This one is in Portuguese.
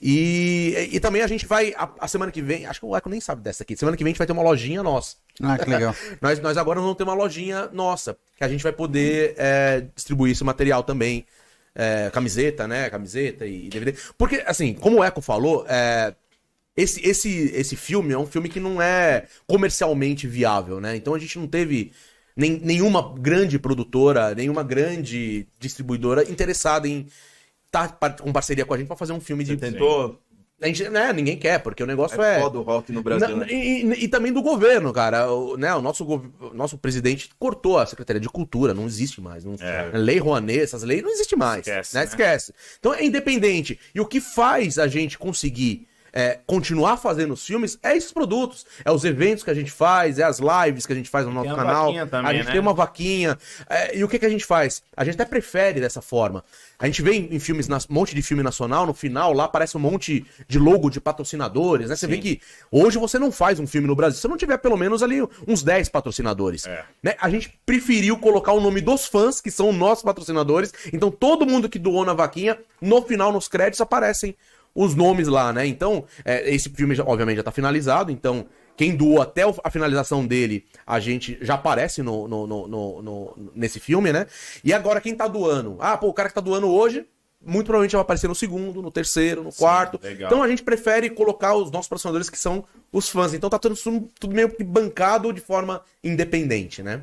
E, e também a gente vai, a, a semana que vem, acho que o Eco nem sabe dessa aqui. Semana que vem a gente vai ter uma lojinha nossa. Ah, que legal. nós, nós agora vamos ter uma lojinha nossa, que a gente vai poder é, distribuir esse material também. É, camiseta, né? Camiseta e DVD. Porque, assim, como o Eco falou, é, esse, esse, esse filme é um filme que não é comercialmente viável, né? Então a gente não teve nem, nenhuma grande produtora, nenhuma grande distribuidora interessada em tá com parceria com a gente para fazer um filme de. Você tentou. A gente, né, ninguém quer, porque o negócio é. é... o rock no Brasil. Na, né? e, e, e, também do governo, cara. O, né, o nosso, gov... nosso presidente cortou a Secretaria de Cultura, não existe mais. Não... É. é lei Rouanet, essas leis não existe mais. Esquece, né? né? Esquece. Então é independente. E o que faz a gente conseguir é, continuar fazendo os filmes é esses produtos. É os eventos que a gente faz, é as lives que a gente faz no nosso canal. Também, a gente né? tem uma vaquinha. É, e o que, que a gente faz? A gente até prefere dessa forma. A gente vê em, filmes, um monte de filme nacional, no final lá aparece um monte de logo de patrocinadores, né? Você Sim. vê que hoje você não faz um filme no Brasil se não tiver pelo menos ali uns 10 patrocinadores. É. Né? A gente preferiu colocar o nome dos fãs, que são nossos patrocinadores. Então todo mundo que doou na vaquinha, no final, nos créditos, aparecem os nomes lá, né? Então, é, esse filme, já, obviamente, já tá finalizado, então quem doou até a finalização dele, a gente já aparece no, no, no, no, nesse filme, né? E agora quem tá doando? Ah, pô, o cara que tá doando hoje, muito provavelmente vai aparecer no segundo, no terceiro, no Sim, quarto. Legal. Então a gente prefere colocar os nossos patrocinadores que são os fãs. Então tá tudo, tudo meio que bancado de forma independente, né?